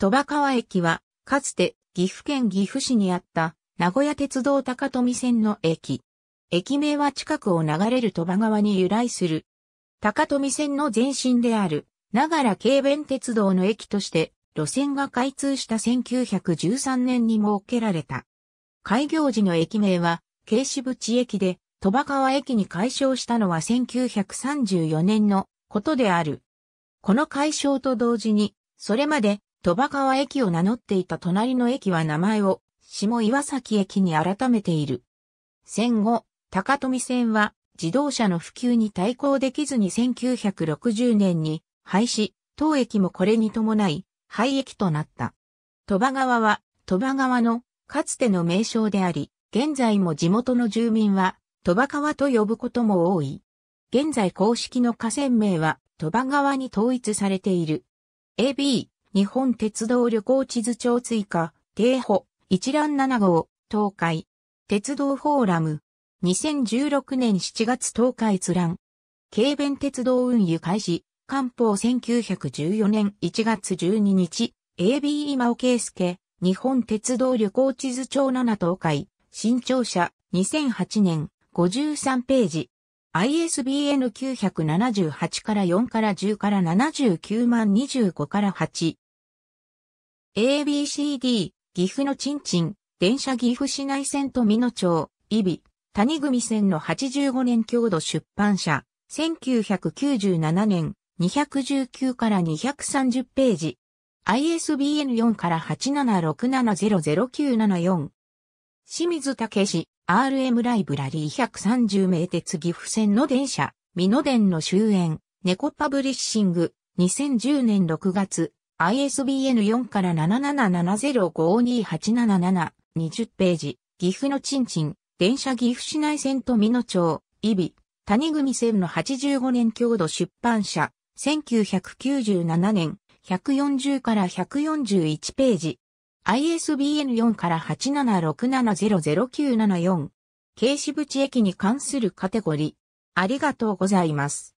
戸場川駅は、かつて岐阜県岐阜市にあった名古屋鉄道高富線の駅。駅名は近くを流れる戸場川に由来する。高富線の前身である、ながら軽便鉄道の駅として路線が開通した1913年に設けられた。開業時の駅名は、慶渋地駅で、戸場川駅に改称したのは1934年のことである。この改称と同時に、それまで鳥羽川駅を名乗っていた隣の駅は名前を下岩崎駅に改めている。戦後、高富線は自動車の普及に対抗できずに1960年に廃止、当駅もこれに伴い廃駅となった。鳥羽川は鳥羽川のかつての名称であり、現在も地元の住民は鳥羽川と呼ぶことも多い。現在公式の河川名は鳥羽川に統一されている。AB 日本鉄道旅行地図帳追加、定歩、一覧7号、東海。鉄道フォーラム。2016年7月10日閲覧。軽便鉄道運輸開始。官報1914年1月12日。AB 今尾圭介。日本鉄道旅行地図帳7東海。新庁舎。2008年。53ページ。ISBN 978から4から10から79万25から8。ABCD、岐阜のちんちん、電車岐阜市内線と美濃町、イビ、谷組線の85年郷土出版社、1997年、219から230ページ。ISBN4 から876700974。清水武氏、RM ライブラリー130名鉄岐阜線の電車、美濃電の終焉、猫パブリッシング、2010年6月、ISBN4 から7 7 7 0 5 2 8 7 7 2 0ページ、岐阜のちんちん、電車岐阜市内線と美濃町、伊比、谷組線の85年郷土出版社、1997年、140から141ページ。ISBN4 から8 7 6 7 0 0 9 7 4軽渋淵駅に関するカテゴリー。ありがとうございます。